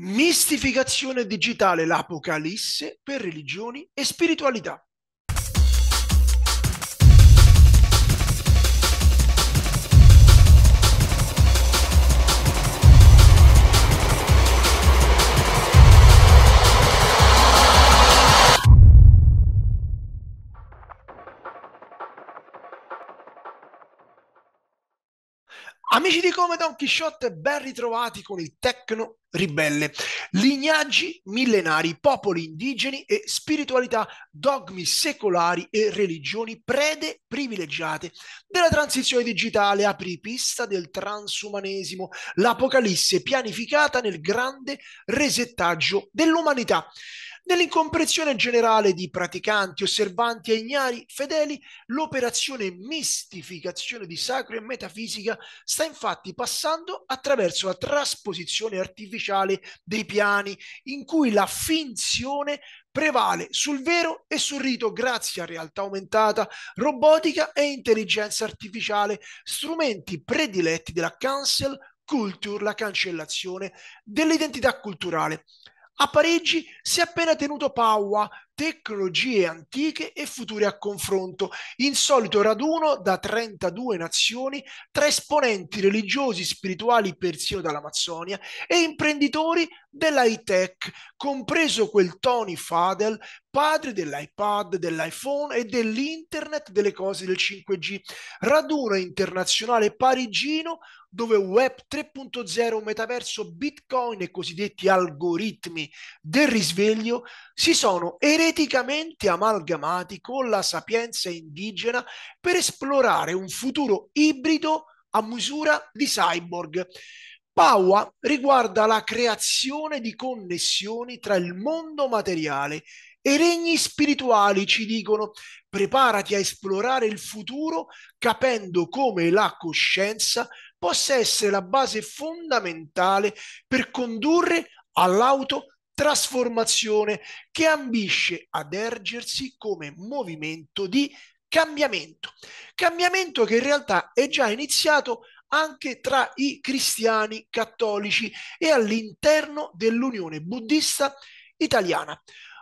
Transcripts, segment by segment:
Mistificazione digitale, l'Apocalisse per religioni e spiritualità. Amici di Come Don Quixote, ben ritrovati con il Tecno Ribelle. Lignaggi millenari, popoli indigeni e spiritualità, dogmi secolari e religioni prede privilegiate della transizione digitale, apripista del transumanesimo, l'apocalisse pianificata nel grande resettaggio dell'umanità. Nell'incomprensione generale di praticanti, osservanti e ignari fedeli, l'operazione mistificazione di sacro e metafisica sta infatti passando attraverso la trasposizione artificiale dei piani, in cui la finzione prevale sul vero e sul rito grazie a realtà aumentata, robotica e intelligenza artificiale, strumenti prediletti della cancel culture, la cancellazione dell'identità culturale a Parigi si è appena tenuto Paua tecnologie antiche e future a confronto. Insolito raduno da 32 nazioni, tra esponenti religiosi, spirituali persino dall'Amazzonia e imprenditori dell'high tech, compreso quel Tony Fadel, padre dell'iPad, dell'iPhone e dell'Internet delle cose del 5G. Raduno internazionale parigino dove Web 3.0, metaverso, Bitcoin e cosiddetti algoritmi del risveglio si sono ereditati eticamente amalgamati con la sapienza indigena per esplorare un futuro ibrido a misura di cyborg. Paua riguarda la creazione di connessioni tra il mondo materiale e regni spirituali, ci dicono, preparati a esplorare il futuro capendo come la coscienza possa essere la base fondamentale per condurre all'auto trasformazione che ambisce ad ergersi come movimento di cambiamento. Cambiamento che in realtà è già iniziato anche tra i cristiani cattolici e all'interno dell'Unione Buddista Italiana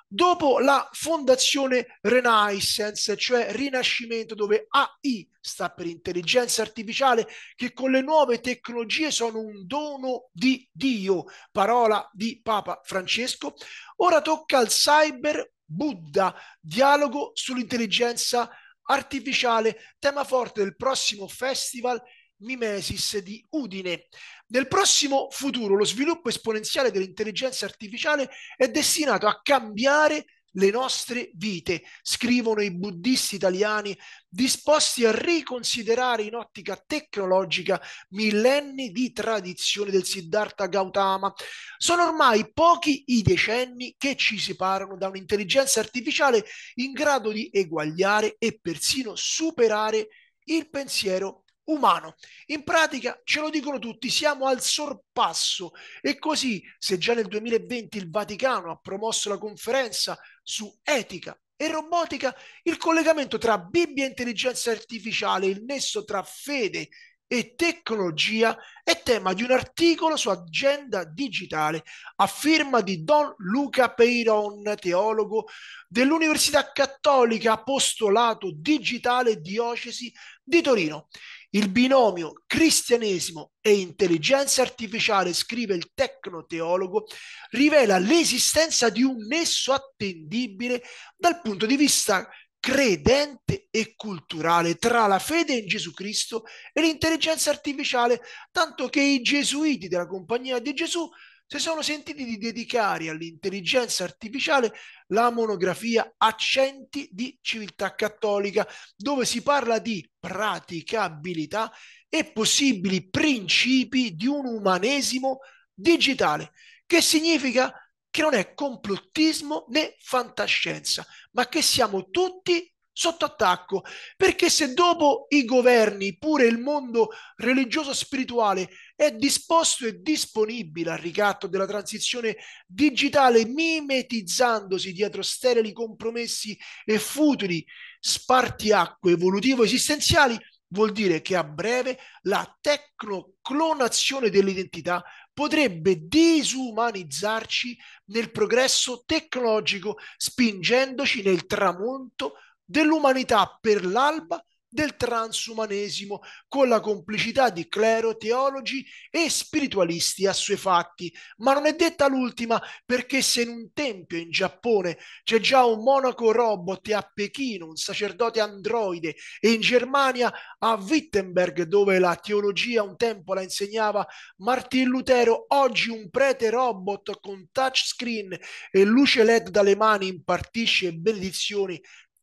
dopo la fondazione Renaissance, cioè Rinascimento, dove AI sta per intelligenza artificiale, che con le nuove tecnologie sono un dono di Dio, parola di Papa Francesco. Ora tocca al cyber Buddha, dialogo sull'intelligenza artificiale, tema forte del prossimo festival Mimesis di Udine. Nel prossimo futuro lo sviluppo esponenziale dell'intelligenza artificiale è destinato a cambiare le nostre vite, scrivono i buddisti italiani disposti a riconsiderare in ottica tecnologica millenni di tradizione del Siddhartha Gautama. Sono ormai pochi i decenni che ci separano da un'intelligenza artificiale in grado di eguagliare e persino superare il pensiero umano. In pratica ce lo dicono tutti, siamo al sorpasso e così se già nel 2020 il Vaticano ha promosso la conferenza su etica e robotica, il collegamento tra Bibbia e intelligenza artificiale, il nesso tra fede e tecnologia è tema di un articolo su Agenda Digitale a firma di Don Luca Peiron, teologo dell'Università Cattolica Apostolato Digitale Diocesi di Torino. Il binomio cristianesimo e intelligenza artificiale, scrive il tecnoteologo, rivela l'esistenza di un nesso attendibile dal punto di vista credente e culturale tra la fede in Gesù Cristo e l'intelligenza artificiale, tanto che i gesuiti della Compagnia di Gesù si sono sentiti di dedicare all'intelligenza artificiale la monografia Accenti di civiltà cattolica, dove si parla di praticabilità e possibili principi di un umanesimo digitale, che significa che non è complottismo né fantascienza, ma che siamo tutti sotto attacco, perché se dopo i governi, pure il mondo religioso spirituale è disposto e disponibile al ricatto della transizione digitale, mimetizzandosi dietro sterili compromessi e futili spartiacque evolutivo-esistenziali, vuol dire che a breve la tecnoclonazione dell'identità potrebbe disumanizzarci nel progresso tecnologico, spingendoci nel tramonto dell'umanità per l'alba del transumanesimo, con la complicità di clero, teologi e spiritualisti assuefatti. Ma non è detta l'ultima, perché se in un tempio in Giappone c'è già un monaco robot e a Pechino un sacerdote androide e in Germania a Wittenberg, dove la teologia un tempo la insegnava Martin Lutero, oggi un prete robot con touchscreen e luce LED dalle mani impartisce benedizioni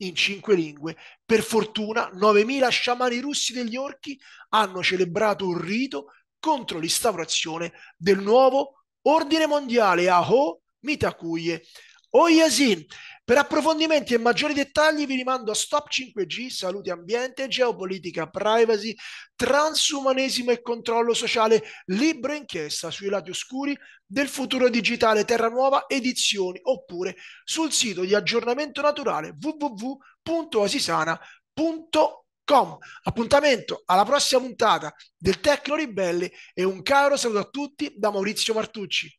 in cinque lingue. Per fortuna 9.000 sciamani russi degli orchi hanno celebrato un rito contro l'instaurazione del nuovo ordine mondiale Aho Mitakuye. Oyasin per approfondimenti e maggiori dettagli vi rimando a Stop 5G, Salute Ambiente, Geopolitica, Privacy, Transumanesimo e Controllo Sociale, libro inchiesta sui lati oscuri del futuro digitale Terra Nuova Edizioni, oppure sul sito di aggiornamento naturale www.asisana.com. Appuntamento alla prossima puntata del Tecno Ribelli e un caro saluto a tutti da Maurizio Martucci.